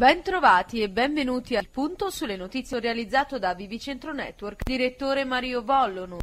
Bentrovati e benvenuti al punto sulle notizie realizzato da Vivicentro Network, direttore Mario Vollono.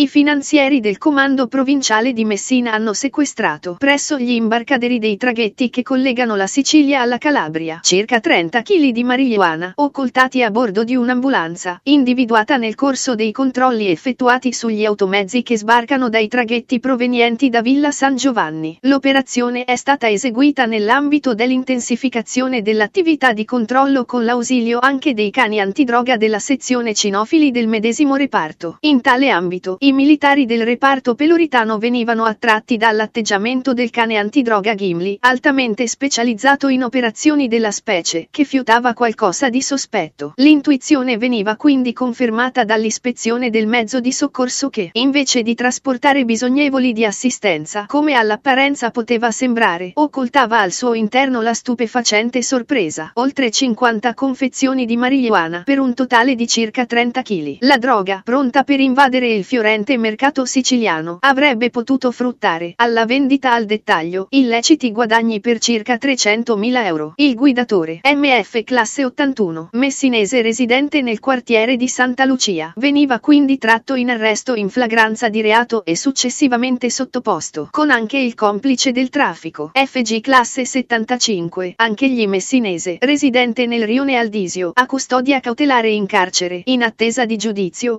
I finanzieri del comando provinciale di Messina hanno sequestrato presso gli imbarcaderi dei traghetti che collegano la Sicilia alla Calabria circa 30 kg di marijuana occultati a bordo di un'ambulanza, individuata nel corso dei controlli effettuati sugli automezzi che sbarcano dai traghetti provenienti da Villa San Giovanni. L'operazione è stata eseguita nell'ambito dell'intensificazione dell'attività di controllo con l'ausilio anche dei cani antidroga della sezione cinofili del medesimo reparto. In tale ambito, i militari del reparto peloritano venivano attratti dall'atteggiamento del cane antidroga Gimli, altamente specializzato in operazioni della specie, che fiutava qualcosa di sospetto. L'intuizione veniva quindi confermata dall'ispezione del mezzo di soccorso che, invece di trasportare bisognevoli di assistenza, come all'apparenza poteva sembrare, occultava al suo interno la stupefacente sorpresa. Oltre 50 confezioni di marijuana per un totale di circa 30 kg. La droga, pronta per invadere il fiorente, nascente mercato siciliano avrebbe potuto fruttare alla vendita al dettaglio illeciti guadagni per circa 300.000 euro. Il guidatore MF classe 81, messinese residente nel quartiere di Santa Lucia, veniva quindi tratto in arresto in flagranza di reato e successivamente sottoposto con anche il complice del traffico FG classe 75, anche gli messinese residente nel rione Aldisio, a custodia cautelare in carcere in attesa di giudizio